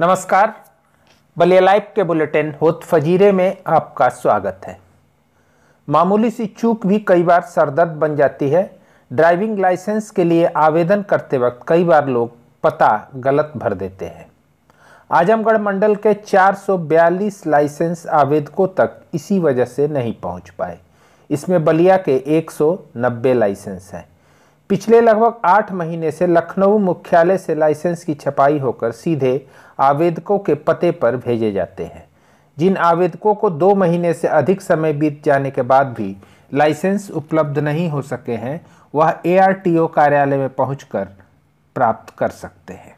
नमस्कार बलिया लाइव के बुलेटिन होत फजीरे में आपका स्वागत है मामूली सी चूक भी कई बार सरदर्द बन जाती है ड्राइविंग लाइसेंस के लिए आवेदन करते वक्त कई बार लोग पता गलत भर देते हैं आजमगढ़ मंडल के 442 लाइसेंस आवेदकों तक इसी वजह से नहीं पहुंच पाए इसमें बलिया के 190 लाइसेंस हैं पिछले लगभग आठ महीने से लखनऊ मुख्यालय से लाइसेंस की छपाई होकर सीधे आवेदकों के पते पर भेजे जाते हैं जिन आवेदकों को दो महीने से अधिक समय बीत जाने के बाद भी लाइसेंस उपलब्ध नहीं हो सके हैं वह एआरटीओ कार्यालय में पहुंचकर प्राप्त कर सकते हैं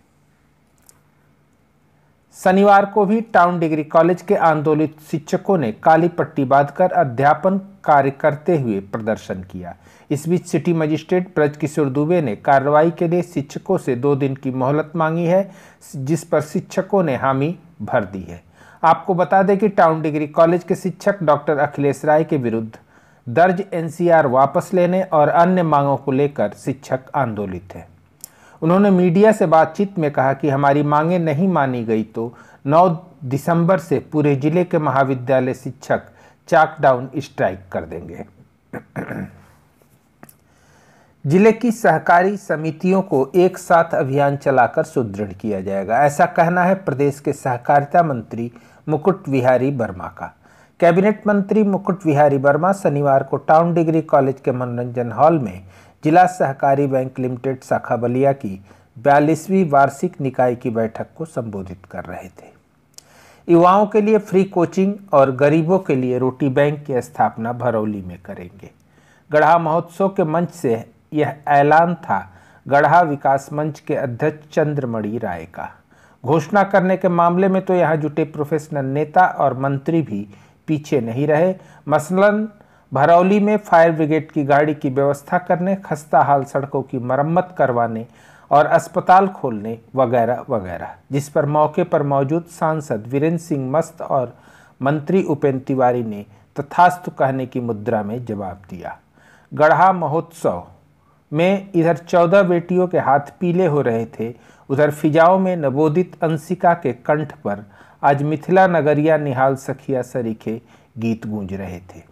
शनिवार को भी टाउन डिग्री कॉलेज के आंदोलित शिक्षकों ने काली पट्टी बांधकर अध्यापन कार्य करते हुए प्रदर्शन किया इस बीच सिटी मजिस्ट्रेट ब्रजकिशोर दुबे ने कार्रवाई के लिए शिक्षकों से दो दिन की मोहलत मांगी है जिस पर शिक्षकों ने हामी भर दी है आपको बता दें कि टाउन डिग्री कॉलेज के शिक्षक डॉक्टर अखिलेश राय के विरुद्ध दर्ज एनसीआर वापस लेने और अन्य मांगों को लेकर शिक्षक आंदोलित हैं उन्होंने मीडिया से बातचीत में कहा कि हमारी मांगे नहीं मानी गई तो 9 दिसंबर से पूरे जिले के महाविद्यालय शिक्षक चाकडाउन स्ट्राइक कर देंगे जिले की सहकारी समितियों को एक साथ अभियान चलाकर सुदृढ़ किया जाएगा ऐसा कहना है प्रदेश के सहकारिता मंत्री मुकुट विहारी वर्मा का कैबिनेट मंत्री मुकुट विहारी वर्मा शनिवार को टाउन डिग्री कॉलेज के मनोरंजन हॉल में जिला सहकारी बैंक लिमिटेड शाखा बलिया की बयालीसवीं वार्षिक निकाय की बैठक को संबोधित कर रहे थे युवाओं के लिए फ्री कोचिंग और गरीबों के लिए रोटी बैंक की स्थापना भरौली में करेंगे गढ़ा महोत्सव के मंच से यह ऐलान था गढ़ा विकास मंच के अध्यक्ष चंद्रमणि राय का घोषणा करने के मामले में तो यहाँ जुटे प्रोफेशनल नेता और मंत्री भी पीछे नहीं रहे मसलन भरौली में फायर ब्रिगेड की गाड़ी की व्यवस्था करने खस्ता हाल सड़कों की मरम्मत करवाने और अस्पताल खोलने वगैरह वगैरह जिस पर मौके पर मौजूद सांसद वीरेंद्र सिंह मस्त और मंत्री उपेंद्र तिवारी ने तथास्तु कहने की मुद्रा में जवाब दिया गढ़ा महोत्सव में इधर चौदह बेटियों के हाथ पीले हो रहे थे उधर फिजाओं में नवोदित अंशिका के कंठ पर आज मिथिला नगरिया निहाल सखिया सरीखे गीत गूंज रहे थे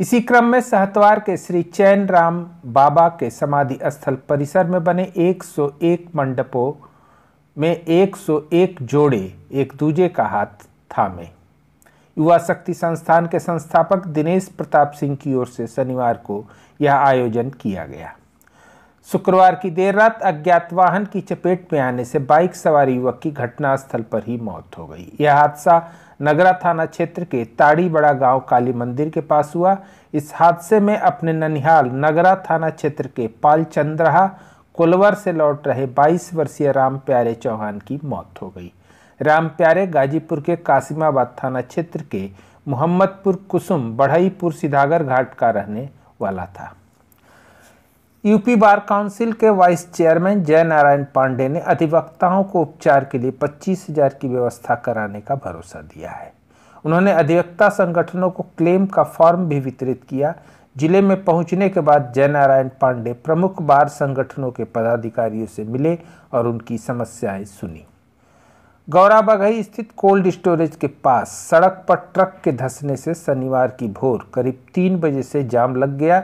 इसी क्रम में सहतवार के श्री चैन राम बाबा के समाधि स्थल परिसर में बने 101 मंडपों में 101 जोड़े एक दूजे का हाथ थामे युवा शक्ति संस्थान के संस्थापक दिनेश प्रताप सिंह की ओर से शनिवार को यह आयोजन किया गया शुक्रवार की देर रात अज्ञात वाहन की चपेट में आने से बाइक सवार युवक की घटनास्थल पर ही मौत हो गई यह हादसा नगरा थाना क्षेत्र के ताड़ी बड़ा गांव काली मंदिर के पास हुआ इस हादसे में अपने ननिहाल नगरा थाना क्षेत्र के पाल चंद्रहा कोलवर से लौट रहे 22 वर्षीय राम प्यारे चौहान की मौत हो गई राम प्यारे गाजीपुर के कासिमाबाद थाना क्षेत्र के मोहम्मदपुर कुसुम बढ़ईपुर सिधागर घाट का रहने वाला था यूपी बार काउंसिल के वाइस चेयरमैन जय नारायण पांडे ने अधिवक्ताओं को उपचार के लिए पच्चीस हजार की व्यवस्था कराने का भरोसा दिया है उन्होंने अधिवक्ता संगठनों को क्लेम का फॉर्म भी वितरित किया जिले में पहुंचने के बाद जय नारायण पांडे प्रमुख बार संगठनों के पदाधिकारियों से मिले और उनकी समस्याएं सुनी गौरा स्थित कोल्ड स्टोरेज के पास सड़क पर ट्रक के धंसने से शनिवार की भोर करीब तीन बजे से जाम लग गया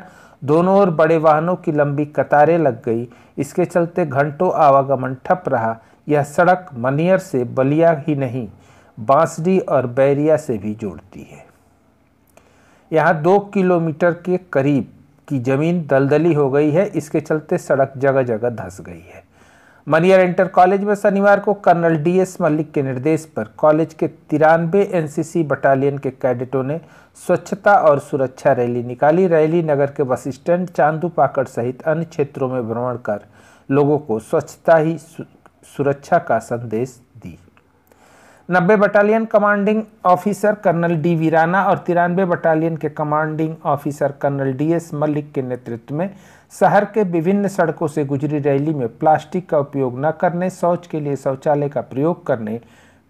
दोनों ओर बड़े वाहनों की लंबी कतारें लग गई इसके चलते घंटों आवागमन ठप रहा यह सड़क मनियर से बलिया ही नहीं बांसडी और बैरिया से भी जोड़ती है यहाँ दो किलोमीटर के करीब की ज़मीन दलदली हो गई है इसके चलते सड़क जगह जगह धस गई है मनियर इंटर कॉलेज में शनिवार को कर्नल डीएस मलिक के निर्देश पर कॉलेज के तिरानवे एनसीसी बटालियन के कैडेटों ने स्वच्छता और सुरक्षा रैली निकाली रैली नगर के बस स्टैंड चांदू पाकड़ सहित अन्य क्षेत्रों में भ्रमण कर लोगों को स्वच्छता ही सुरक्षा का संदेश दी नब्बे battalion commanding officer colonel D V और तिरानवे बटालियन के commanding officer colonel D S Malik के नेतृत्व में शहर के विभिन्न सड़कों से गुजरी रैली में प्लास्टिक का उपयोग न करने शौच के लिए शौचालय का प्रयोग करने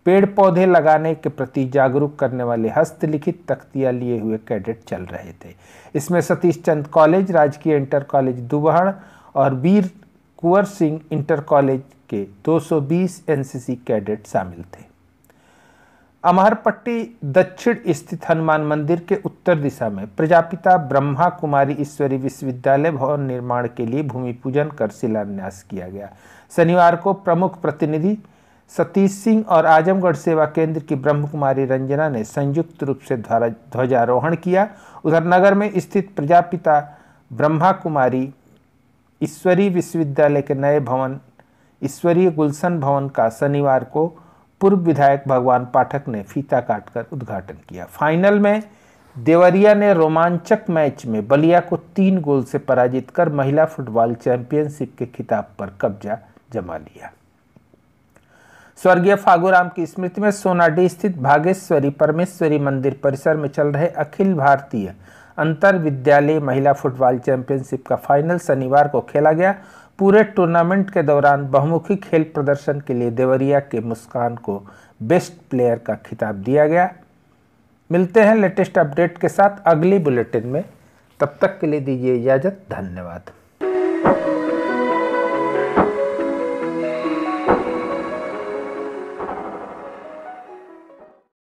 पेड़ पौधे लगाने के प्रति जागरूक करने वाले हस्तलिखित तख्तियां लिए हुए कैडेट चल रहे थे इसमें सतीश चंद कॉलेज राजकीय इंटर कॉलेज दुबहड़ और वीर कुंवर सिंह इंटर कॉलेज के 220 एनसीसी कैडेट शामिल थे अमहरपट्टी दक्षिण स्थित हनुमान मंदिर के उत्तर दिशा में प्रजापिता ब्रह्मा कुमारी ईश्वरी विश्वविद्यालय भवन निर्माण के लिए भूमि पूजन कर शिलान्यास किया गया शनिवार को प्रमुख प्रतिनिधि सतीश सिंह और आजमगढ़ सेवा केंद्र की ब्रह्म कुमारी रंजना ने संयुक्त रूप से ध्वजारोहण किया उधर नगर में स्थित प्रजापिता ब्रह्मा कुमारी ईश्वरी विश्वविद्यालय के नए भवन ईश्वरीय गुलशन भवन का शनिवार को पूर्व विधायक भगवान पाठक ने फीता काटकर उद्घाटन किया फाइनल में देवरिया ने रोमांचक मैच में बलिया को तीन गोल से पराजित कर महिला फुटबॉल चैंपियनशिप के खिताब पर कब्जा जमा लिया स्वर्गीय फागुराम की स्मृति में सोनाडी स्थित भागेश्वरी परमेश्वरी मंदिर परिसर में चल रहे अखिल भारतीय अंतर विद्यालय महिला फुटबॉल चैंपियनशिप का फाइनल शनिवार को खेला गया पूरे टूर्नामेंट के दौरान बहुमुखी खेल प्रदर्शन के लिए देवरिया के मुस्कान को बेस्ट प्लेयर का खिताब दिया गया मिलते हैं लेटेस्ट अपडेट के साथ अगली बुलेटिन में तब तक के लिए दीजिए इजाज़त धन्यवाद